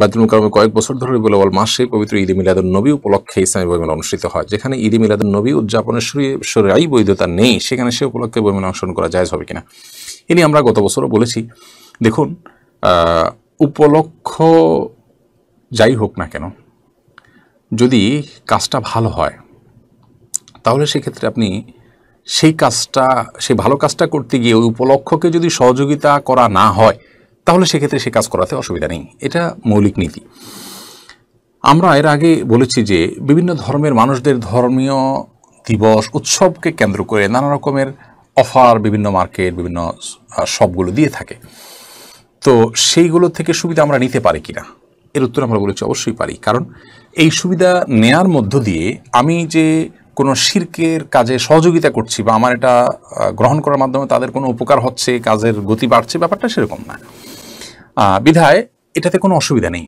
বাইতুল কারণে কয়েক বছর ধরে রবিউল মাসে পবিত্র ঈদ মিলাদুল নবী উপলক্ষে ইসলামী বইমেলা অনুষ্ঠিত হয় যেখানে ঈদ মিলাদুল নবী উদযাপনের সরাই বৈধতা নেই সেখানে সে উপলক্ষে বইমেলা অংশগ্রহণ করা যায় হবে কিনা এ আমরা গত বছরও বলেছি দেখুন উপলক্ষ যাই হোক না কেন যদি কাজটা ভালো হয় তাহলে সেক্ষেত্রে আপনি সেই কাজটা সেই ভালো কাজটা করতে গিয়ে ওই উপলক্ষকে যদি সহযোগিতা করা না হয় তাহলে সেক্ষেত্রে সে কাজ করাতে অসুবিধা নেই এটা মৌলিক নীতি আমরা এর আগে বলেছি যে বিভিন্ন ধর্মের মানুষদের ধর্মীয় দিবস উৎসবকে কেন্দ্র করে নানা রকমের অফার বিভিন্ন মার্কেট বিভিন্ন সবগুলো দিয়ে থাকে তো সেইগুলো থেকে সুবিধা আমরা নিতে পারি কিনা এর উত্তর আমরা বলেছি অবশ্যই পারি কারণ এই সুবিধা নেয়ার মধ্য দিয়ে আমি যে কোনো শির্কের কাজে সহযোগিতা করছি বা আমার এটা গ্রহণ করার মাধ্যমে তাদের কোনো উপকার হচ্ছে কাজের গতি বাড়ছে ব্যাপারটা সেরকম না বিধায় এটাতে কোনো অসুবিধা নেই